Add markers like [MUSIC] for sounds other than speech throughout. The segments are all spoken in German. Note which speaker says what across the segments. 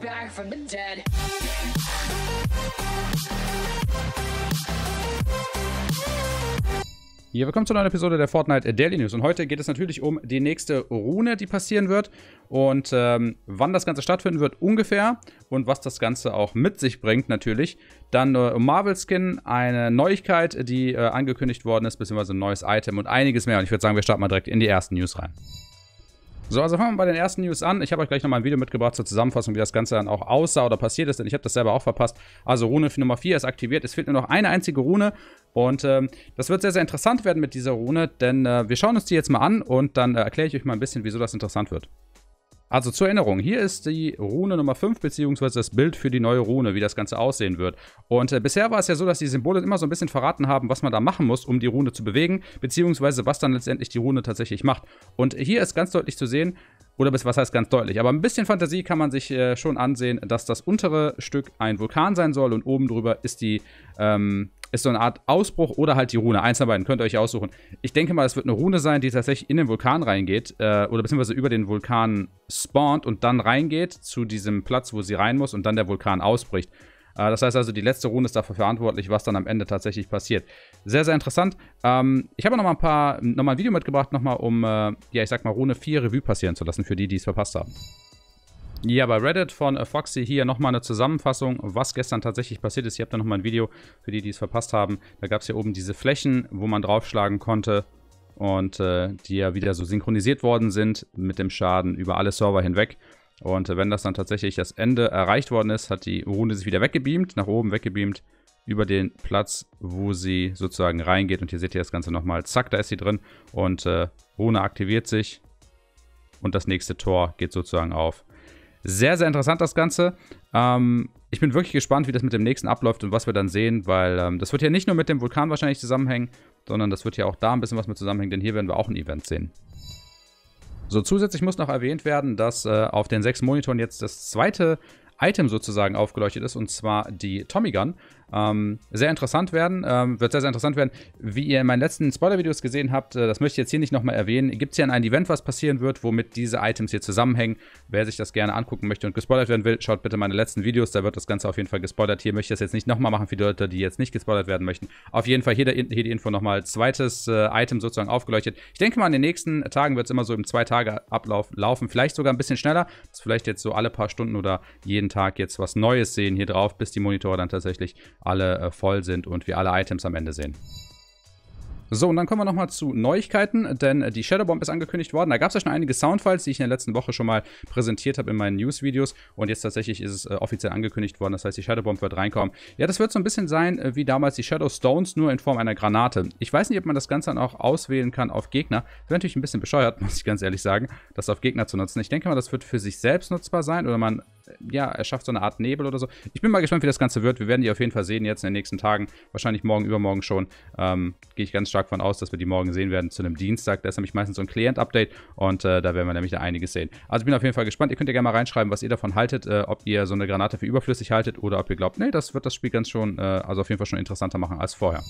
Speaker 1: back from the dead. Ja, willkommen zu einer neuen Episode der Fortnite Daily News. Und heute geht es natürlich um die nächste Rune, die passieren wird. Und ähm, wann das Ganze stattfinden wird ungefähr. Und was das Ganze auch mit sich bringt natürlich. Dann äh, Marvel Skin, eine Neuigkeit, die äh, angekündigt worden ist, beziehungsweise ein neues Item und einiges mehr. Und ich würde sagen, wir starten mal direkt in die ersten News rein. So, also fangen wir bei den ersten News an. Ich habe euch gleich nochmal ein Video mitgebracht zur Zusammenfassung, wie das Ganze dann auch aussah oder passiert ist, denn ich habe das selber auch verpasst. Also Rune Nummer 4 ist aktiviert. Es fehlt nur noch eine einzige Rune und ähm, das wird sehr, sehr interessant werden mit dieser Rune, denn äh, wir schauen uns die jetzt mal an und dann äh, erkläre ich euch mal ein bisschen, wieso das interessant wird. Also zur Erinnerung, hier ist die Rune Nummer 5, beziehungsweise das Bild für die neue Rune, wie das Ganze aussehen wird. Und äh, bisher war es ja so, dass die Symbole immer so ein bisschen verraten haben, was man da machen muss, um die Rune zu bewegen, beziehungsweise was dann letztendlich die Rune tatsächlich macht. Und hier ist ganz deutlich zu sehen, oder was heißt ganz deutlich. Aber ein bisschen Fantasie kann man sich äh, schon ansehen, dass das untere Stück ein Vulkan sein soll und oben drüber ist die ähm, ist so eine Art Ausbruch oder halt die Rune. Eins der beiden könnt ihr euch aussuchen. Ich denke mal, es wird eine Rune sein, die tatsächlich in den Vulkan reingeht äh, oder beziehungsweise über den Vulkan spawnt und dann reingeht zu diesem Platz, wo sie rein muss und dann der Vulkan ausbricht. Äh, das heißt also, die letzte Runde ist dafür verantwortlich, was dann am Ende tatsächlich passiert. Sehr, sehr interessant. Ähm, ich habe nochmal ein paar, nochmal ein Video mitgebracht, nochmal um, äh, ja, ich sag mal, Rune 4 Revue passieren zu lassen, für die, die es verpasst haben. Ja, bei Reddit von äh, Foxy hier nochmal eine Zusammenfassung, was gestern tatsächlich passiert ist. Ihr habt da nochmal ein Video für die, die es verpasst haben. Da gab es hier oben diese Flächen, wo man draufschlagen konnte und äh, die ja wieder so synchronisiert worden sind mit dem Schaden über alle Server hinweg. Und wenn das dann tatsächlich das Ende erreicht worden ist, hat die Rune sich wieder weggebeamt, nach oben weggebeamt, über den Platz, wo sie sozusagen reingeht. Und hier seht ihr das Ganze nochmal. Zack, da ist sie drin. Und äh, Rune aktiviert sich. Und das nächste Tor geht sozusagen auf. Sehr, sehr interessant das Ganze. Ähm, ich bin wirklich gespannt, wie das mit dem nächsten abläuft und was wir dann sehen, weil ähm, das wird ja nicht nur mit dem Vulkan wahrscheinlich zusammenhängen, sondern das wird ja auch da ein bisschen was mit zusammenhängen, denn hier werden wir auch ein Event sehen. So, zusätzlich muss noch erwähnt werden, dass äh, auf den sechs Monitoren jetzt das zweite Item sozusagen aufgeleuchtet ist, und zwar die Tommy Gun ähm, sehr interessant werden. Ähm, wird sehr, sehr interessant werden. Wie ihr in meinen letzten Spoiler-Videos gesehen habt, äh, das möchte ich jetzt hier nicht nochmal erwähnen, gibt es hier ein Event, was passieren wird, womit diese Items hier zusammenhängen. Wer sich das gerne angucken möchte und gespoilert werden will, schaut bitte meine letzten Videos, da wird das Ganze auf jeden Fall gespoilert. Hier möchte ich das jetzt nicht nochmal machen für die Leute, die jetzt nicht gespoilert werden möchten. Auf jeden Fall hier, der, hier die Info nochmal. Zweites äh, Item sozusagen aufgeleuchtet. Ich denke mal, in den nächsten Tagen wird es immer so im Zwei-Tage-Ablauf laufen. Vielleicht sogar ein bisschen schneller. Das ist vielleicht jetzt so alle paar Stunden oder jeden Tag jetzt was Neues sehen hier drauf, bis die Monitore dann tatsächlich alle äh, voll sind und wir alle Items am Ende sehen. So, und dann kommen wir nochmal zu Neuigkeiten, denn äh, die Shadow Bomb ist angekündigt worden. Da gab es ja schon einige Soundfiles, die ich in der letzten Woche schon mal präsentiert habe in meinen News-Videos. Und jetzt tatsächlich ist es äh, offiziell angekündigt worden. Das heißt, die Shadow Bomb wird reinkommen. Ja, das wird so ein bisschen sein äh, wie damals die Shadow Stones, nur in Form einer Granate. Ich weiß nicht, ob man das Ganze dann auch auswählen kann auf Gegner. Das wäre natürlich ein bisschen bescheuert, [LAUGHS] muss ich ganz ehrlich sagen, das auf Gegner zu nutzen. Ich denke mal, das wird für sich selbst nutzbar sein oder man ja, er schafft so eine Art Nebel oder so. Ich bin mal gespannt, wie das Ganze wird. Wir werden die auf jeden Fall sehen jetzt in den nächsten Tagen. Wahrscheinlich morgen, übermorgen schon. Ähm, Gehe ich ganz stark von aus, dass wir die morgen sehen werden zu einem Dienstag. Da ist nämlich meistens so ein Client-Update und äh, da werden wir nämlich da einiges sehen. Also ich bin auf jeden Fall gespannt. Ihr könnt ja gerne mal reinschreiben, was ihr davon haltet, äh, ob ihr so eine Granate für überflüssig haltet oder ob ihr glaubt, nee, das wird das Spiel ganz schon, äh, also auf jeden Fall schon interessanter machen als vorher.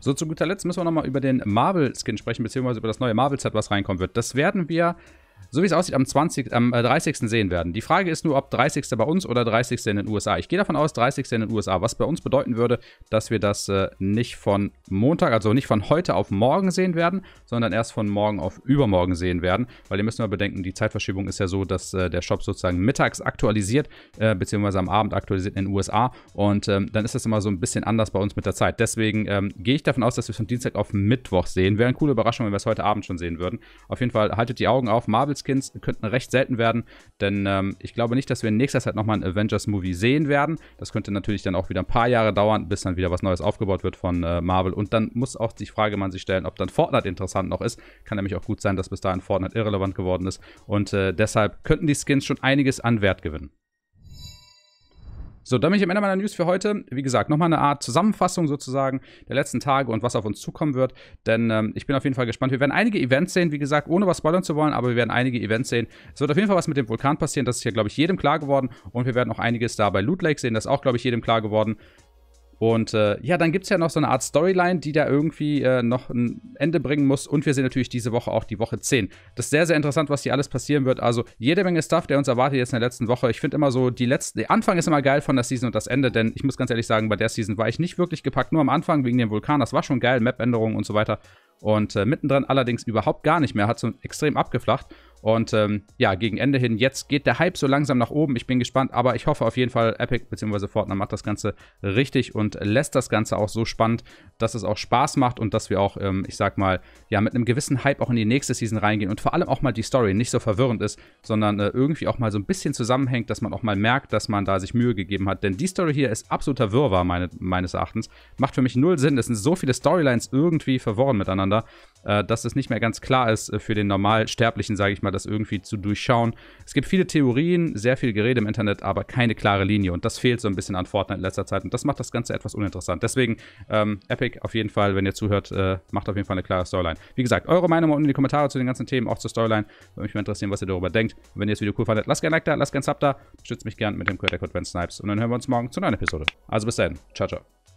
Speaker 1: So, zu guter Letzt müssen wir nochmal über den Marvel-Skin sprechen, beziehungsweise über das neue Marvel-Set, was reinkommen wird. Das werden wir so wie es aussieht, am, 20, am 30. Äh, sehen werden. Die Frage ist nur, ob 30. bei uns oder 30. in den USA. Ich gehe davon aus, 30. in den USA, was bei uns bedeuten würde, dass wir das äh, nicht von Montag, also nicht von heute auf morgen sehen werden, sondern erst von morgen auf übermorgen sehen werden, weil ihr müsst mal bedenken, die Zeitverschiebung ist ja so, dass äh, der Shop sozusagen mittags aktualisiert, äh, beziehungsweise am Abend aktualisiert in den USA und ähm, dann ist das immer so ein bisschen anders bei uns mit der Zeit. Deswegen ähm, gehe ich davon aus, dass wir es von Dienstag auf Mittwoch sehen. Wäre eine coole Überraschung, wenn wir es heute Abend schon sehen würden. Auf jeden Fall haltet die Augen auf. Marvel Marvel-Skins könnten recht selten werden, denn ähm, ich glaube nicht, dass wir in nächster Zeit nochmal einen Avengers-Movie sehen werden. Das könnte natürlich dann auch wieder ein paar Jahre dauern, bis dann wieder was Neues aufgebaut wird von äh, Marvel. Und dann muss auch die Frage man sich stellen, ob dann Fortnite interessant noch ist. Kann nämlich auch gut sein, dass bis dahin Fortnite irrelevant geworden ist. Und äh, deshalb könnten die Skins schon einiges an Wert gewinnen. So, dann bin ich am Ende meiner News für heute. Wie gesagt, nochmal eine Art Zusammenfassung sozusagen der letzten Tage und was auf uns zukommen wird. Denn ähm, ich bin auf jeden Fall gespannt. Wir werden einige Events sehen, wie gesagt, ohne was spoilern zu wollen, aber wir werden einige Events sehen. Es wird auf jeden Fall was mit dem Vulkan passieren. Das ist ja, glaube ich, jedem klar geworden. Und wir werden auch einiges da bei Loot Lake sehen. Das ist auch, glaube ich, jedem klar geworden. Und äh, ja, dann gibt es ja noch so eine Art Storyline, die da irgendwie äh, noch ein Ende bringen muss. Und wir sehen natürlich diese Woche auch die Woche 10. Das ist sehr, sehr interessant, was hier alles passieren wird. Also jede Menge Stuff, der uns erwartet jetzt in der letzten Woche. Ich finde immer so, die letzten, der Anfang ist immer geil von der Season und das Ende, denn ich muss ganz ehrlich sagen, bei der Season war ich nicht wirklich gepackt. Nur am Anfang wegen dem Vulkan, das war schon geil, Map-Änderungen und so weiter. Und äh, mittendrin allerdings überhaupt gar nicht mehr, hat so extrem abgeflacht. Und ähm, ja, gegen Ende hin, jetzt geht der Hype so langsam nach oben. Ich bin gespannt, aber ich hoffe auf jeden Fall, Epic bzw. Fortnite macht das Ganze richtig und lässt das Ganze auch so spannend, dass es auch Spaß macht und dass wir auch, ähm, ich sag mal, ja, mit einem gewissen Hype auch in die nächste Season reingehen und vor allem auch mal die Story nicht so verwirrend ist, sondern äh, irgendwie auch mal so ein bisschen zusammenhängt, dass man auch mal merkt, dass man da sich Mühe gegeben hat. Denn die Story hier ist absoluter Wirrwarr, meine, meines Erachtens. Macht für mich null Sinn. Es sind so viele Storylines irgendwie verworren miteinander, äh, dass es nicht mehr ganz klar ist äh, für den Normalsterblichen, Sterblichen, sage ich mal das irgendwie zu durchschauen. Es gibt viele Theorien, sehr viel Gerede im Internet, aber keine klare Linie. Und das fehlt so ein bisschen an Fortnite in letzter Zeit. Und das macht das Ganze etwas uninteressant. Deswegen, ähm, Epic, auf jeden Fall, wenn ihr zuhört, äh, macht auf jeden Fall eine klare Storyline. Wie gesagt, eure Meinung unten in die Kommentare zu den ganzen Themen, auch zur Storyline. Würde mich mal interessieren, was ihr darüber denkt. Und wenn ihr das Video cool fandet, lasst gerne ein Like da, lasst gerne ein Sub da. Unterstützt mich gerne mit dem Creator Code Snipes. Und dann hören wir uns morgen zu einer neuen Episode. Also bis dahin. Ciao, ciao.